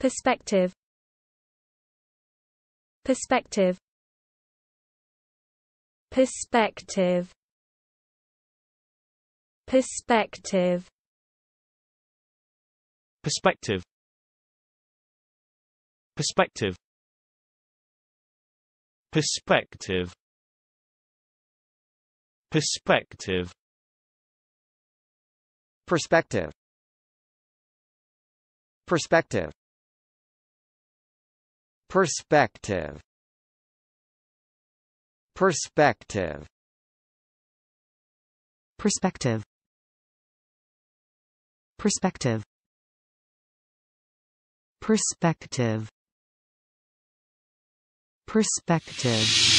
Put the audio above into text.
Perspective Perspective Perspective Perspective Perspective Perspective Perspective Perspective Perspective Perspective Perspective Perspective Perspective Perspective Perspective Perspective